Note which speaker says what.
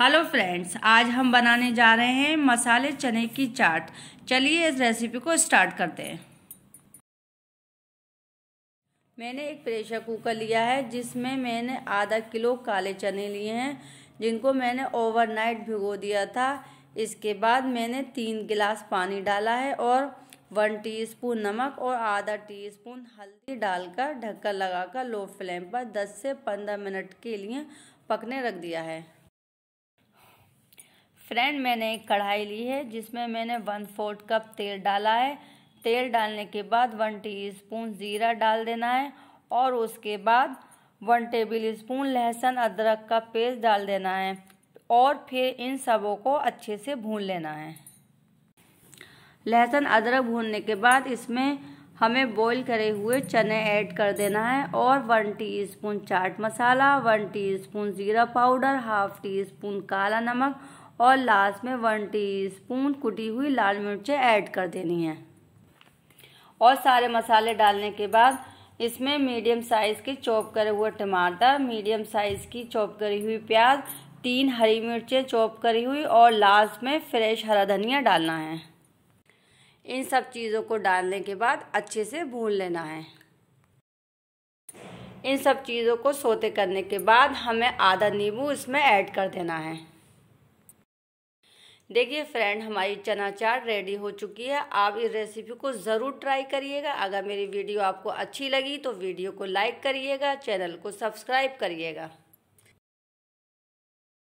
Speaker 1: hello friends आज हम बनाने जा रहे हैं मसाले चने की चाट चलिए इस रेसिपी को स्टार्ट करते हैं मैंने एक प्रेशर कुकर लिया है जिसमें मैंने आधा किलो काले चने लिए हैं जिनको मैंने ओवरनाइट भिगो दिया था इसके बाद मैंने तीन गिलास पानी डाला है और वन टीस्पून नमक और आधा टीस्पून हल्दी डालकर ढक्कन लगाकर लो फ्लेम पर 10 से 15 मिनट के लिए पकने रख दिया है फ्रेंड मैंने एक कढ़ाई ली है जिसमें मैंने वन फोर्थ कप तेल डाला है तेल डालने के बाद वन टीस्पून ज़ीरा डाल देना है और उसके बाद वन टेबल स्पून लहसुन अदरक का पेस्ट डाल देना है और फिर इन सबों को अच्छे से भून लेना है लहसुन अदरक भूनने के बाद इसमें हमें बॉईल करे हुए चने ऐड कर देना है और one teaspoon chaat masala one teaspoon ज़ीरा पाउडर हाफ टी स्पून काला नमक और लास्ट में वन टीस्पून कुटी हुई लाल मिर्चें ऐड कर देनी है और सारे मसाले डालने के बाद इसमें मीडियम साइज़ के चॉप करे हुए टमाटर मीडियम साइज़ की चॉप करी हुई प्याज तीन हरी मिर्चें चॉप करी हुई और लास्ट में फ्रेश हरा धनिया डालना है इन सब चीज़ों को डालने के बाद अच्छे से भून लेना है इन सब चीज़ों को सोते करने के बाद हमें आधा नींबू इसमें ऐड कर देना है देखिए फ्रेंड हमारी चना चाट रेडी हो चुकी है आप इस रेसिपी को ज़रूर ट्राई करिएगा अगर मेरी वीडियो आपको अच्छी लगी तो वीडियो को लाइक करिएगा चैनल को सब्सक्राइब करिएगा